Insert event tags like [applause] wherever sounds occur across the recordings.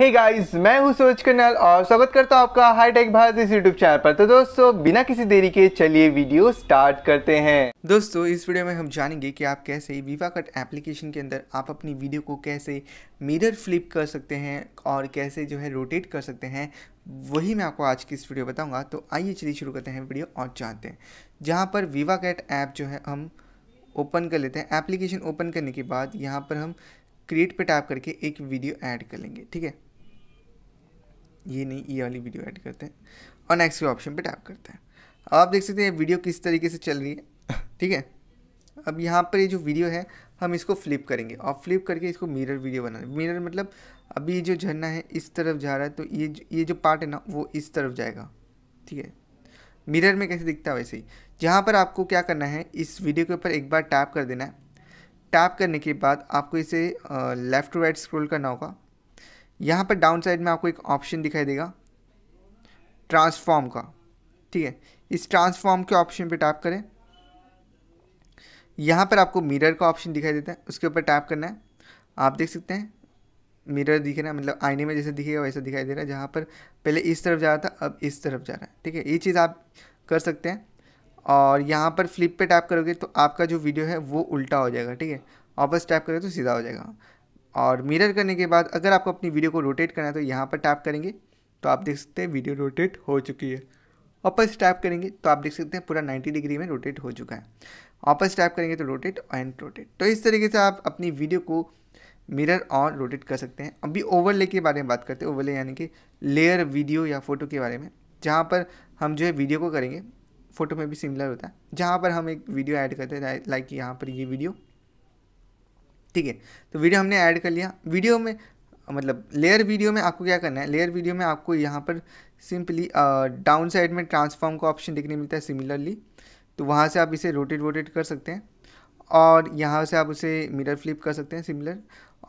हे hey guys मैं हूं सूरज कन्नल और स्वागत करता हूं आपका हाईटेक भारत इस यूट्यूब चैनल पर तो दोस्तों बिना किसी देरी के चलिए वीडियो स्टार्ट करते हैं दोस्तों इस वीडियो में हम जानेंगे कि आप कैसे विवा कट एप्लीकेशन के अंदर आप अपनी वीडियो को कैसे मिरर फ्लिप कर सकते हैं और कैसे जो है रोटेट कर सकते हैं वही मैं आपको आज की इस वीडियो बताऊँगा तो आइए चलिए शुरू करते हैं वीडियो और चाहते हैं जहाँ पर विवा कैट ऐप जो है हम ओपन कर लेते हैं एप्लीकेशन ओपन करने के बाद यहाँ पर हम क्रिएट पे टैप करके एक वीडियो ऐड कर लेंगे ठीक है ये नहीं ये वाली वीडियो ऐड करते हैं और नेक्स्ट के ऑप्शन पे टैप करते हैं अब आप देख सकते हैं वीडियो किस तरीके से चल रही है [laughs] ठीक है अब यहाँ पर ये जो वीडियो है हम इसको फ्लिप करेंगे और फ्लिप करके इसको मिरर वीडियो बनाना मिरर मतलब अभी जो झरना है इस तरफ जा रहा है तो ये ये जो पार्ट है ना वो इस तरफ जाएगा ठीक है मिरर में कैसे दिखता है वैसे ही जहाँ पर आपको क्या करना है इस वीडियो के ऊपर एक बार टैप कर देना है टैप करने के बाद आपको इसे लेफ़्ट टू राइट स्क्रॉल करना होगा यहाँ पर डाउन साइड में आपको एक ऑप्शन दिखाई देगा ट्रांसफॉर्म का ठीक है इस ट्रांसफॉर्म के ऑप्शन पे टैप करें यहाँ पर आपको मिरर का ऑप्शन दिखाई देता है उसके ऊपर टैप करना है आप देख सकते हैं मिरर दिख रहा है मतलब आईने में जैसे दिखेगा वैसा दिखाई दे रहा है जहाँ पर पहले इस तरफ जा रहा था अब इस तरफ जा रहा है ठीक है ये चीज़ आप कर सकते हैं और यहाँ पर फ्लिप पे टैप करोगे तो आपका जो वीडियो है वो उल्टा हो जाएगा ठीक है ऑपस टैप करोगे तो सीधा हो जाएगा और मिरर करने के बाद अगर आपको अपनी वीडियो को रोटेट करना है तो यहाँ पर टैप करेंगे तो आप देख सकते हैं वीडियो रोटेट हो चुकी है ऑपस टैप करेंगे तो आप देख सकते हैं पूरा 90 डिग्री में रोटेट हो चुका है ऑपस टैप करेंगे तो रोटेट एंड रोटेट तो इस तरीके से आप अपनी वीडियो को मिरर और रोटेट कर सकते हैं अभी ओवरले के बारे में बात करते हैं ओवरले यानी कि लेयर वीडियो या फोटो के बारे में जहाँ पर हम जो है वीडियो को करेंगे फ़ोटो में भी सिमिलर होता है जहाँ पर हम एक वीडियो ऐड करते हैं लाइक यहाँ पर ये वीडियो ठीक है तो वीडियो हमने ऐड कर लिया वीडियो में मतलब लेयर वीडियो में आपको क्या करना है लेयर वीडियो में आपको यहाँ पर सिंपली डाउन साइड में ट्रांसफॉर्म का ऑप्शन देखने मिलता है सिमिलरली तो वहाँ से आप इसे रोटेट वोटेट कर सकते हैं और यहाँ से आप उसे मिरर फ्लिप कर सकते हैं सिमिलर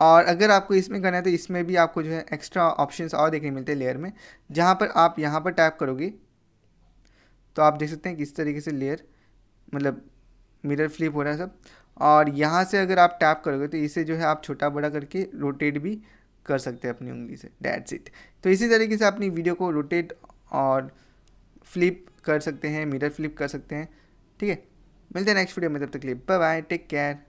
और अगर आपको इसमें करना है तो इसमें भी आपको जो है एक्स्ट्रा ऑप्शंस और देखने मिलते हैं लेयर में जहाँ पर आप यहाँ पर टैप करोगे तो आप देख सकते हैं किस तरीके से लेयर मतलब मिरर फ्लिप हो रहा है सब और यहाँ से अगर आप टैप करोगे तो इसे जो है आप छोटा बड़ा करके रोटेट भी कर सकते हैं अपनी उंगली से डैट्स इट तो इसी तरीके से अपनी वीडियो को रोटेट और फ्लिप कर सकते हैं मिरर फ्लिप कर सकते हैं ठीक है मिलते हैं नेक्स्ट वीडियो में तब तक लिए बाय बाय टेक केयर